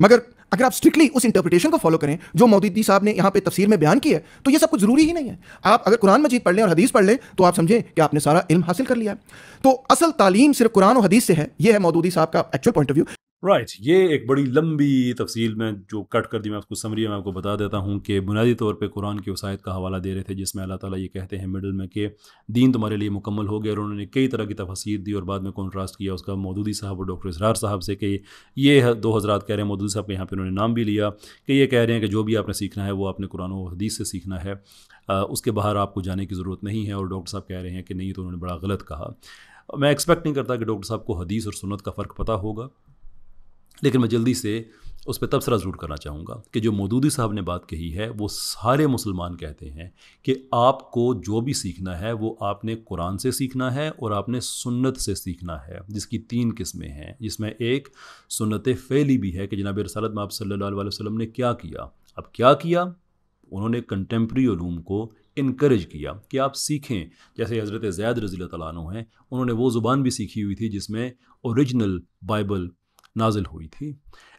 मगर अगर आप स्ट्रिक्टली उस इंटरप्रिटेशन को फॉलो करें जो मोदी साहब ने यहाँ पे तफसीर में बयान किया है तो ये सब कुछ जरूरी ही नहीं है आप अगर कुरान मजीद पढ़ लें और हदीस पढ़ लें तो आप समझें कि आपने सारा इल्म हासिल कर लिया है तो असल तालीम सिर्फ कुरान और हदीस से है यह है मोदूदी साहब का actual point of view right right, ये एक बड़ी लंबी तफसील में जो कट कर दी मैं आपको समरी मैं आपको बता देता हूँ कि बुनियादी तौर पे कुरान की वसायत का हवाला दे रहे थे जिसमें अल्लाह ताला ये कहते हैं मिडल में कि दीन तुम्हारे लिए मुकम्मल हो गया और उन्होंने कई तरह की तफसीर दी और बाद में कॉन्ट्रास्ट किया उसका मौदूदी साहब और डॉक्टर इसरार साहब से कि ये दो हज़रा कह रहे हैं मौदूदी साहब के यहाँ पर उन्होंने नाम भी लिया कि ये कह रहे हैं कि जो भी आपने सीखना है वो आपने कुरान और हदीस से सीखना है उसके बाहर आपको जाने की ज़रूरत नहीं है और डॉक्टर साहब कह रहे हैं कि नहीं तो उन्होंने बड़ा गलत कहा मैं एक्सपेक्ट नहीं करता कि डॉक्टर साहब को हदीस और सुनत का फ़र्क पता होगा लेकिन मैं जल्दी से उस पर तबसरा ज़रूर करना चाहूँगा कि जो मौदूदी साहब ने बात कही है वो सारे मुसलमान कहते हैं कि आपको जो भी सीखना है वो आपने कुरान से सीखना है और आपने सुन्नत से सीखना है जिसकी तीन किस्में हैं जिसमें एक सुन्नत फ़ैली भी है कि जनाब रसालत माब सल्ला वसम ने क्या किया अब क्या किया उन्होंने कंटेम्प्री ूम को इनक्रेज किया कि आप सीखें जैसे हज़रत जैद रज़ी तैन हैं उन्होंने वो ज़ुबान भी सीखी हुई थी जिसमें ओरिजिनल बाइबल नाजिल हुई थी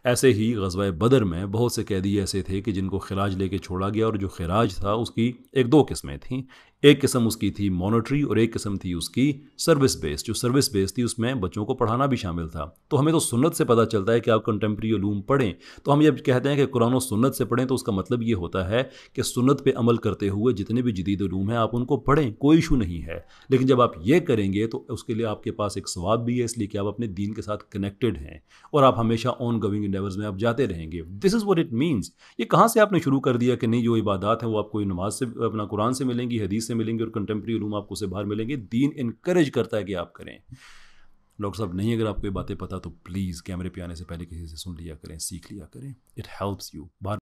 ऐसे ही गजवा बदर में बहुत से कैदी ऐसे थे कि जिनको खराज लेके छोड़ा गया और जो खराज था उसकी एक दो किस्में थीं एक किस्म उसकी थी मॉनिटरी और एक किस्म थी उसकी सर्विस बेस्ड जो सर्विस बेस्ड थी उसमें बच्चों को पढ़ाना भी शामिल था तो हमें तो सुन्नत से पता चलता है कि आप कंटेम्प्रेरी लूम पढ़ें तो हम जब कहते हैं कि कुरान और सुन्नत से पढ़ें तो उसका मतलब ये होता है कि सुन्नत पे अमल करते हुए जितने भी जदीद लूम हैं आप उनको पढ़ें कोई इशू नहीं है लेकिन जब आप ये करेंगे तो उसके लिए आपके पास एक स्वाब भी है इसलिए कि आप अपने दीन के साथ कनेक्टेड हैं और आप हमेशा ऑन गोविंग लेवल्स में आप जाते रहेंगे this is what it means ये कहाँ से आपने शुरू कर दिया कि नहीं जो इबादत हैं वो आपको नमाज से अपना कुरान से मिलेंगी हदीस से मिलेंगी और कंटेम्प्रेरी रूम आपको से बाहर मिलेंगे दीन इनक्रेज करता है कि आप करें डॉक्टर साहब नहीं अगर आपको ये बातें पता तो प्लीज़ कैमरे पे आने से पहले किसी से सुन लिया करें सीख लिया करें इट हेल्प्स यू बाहर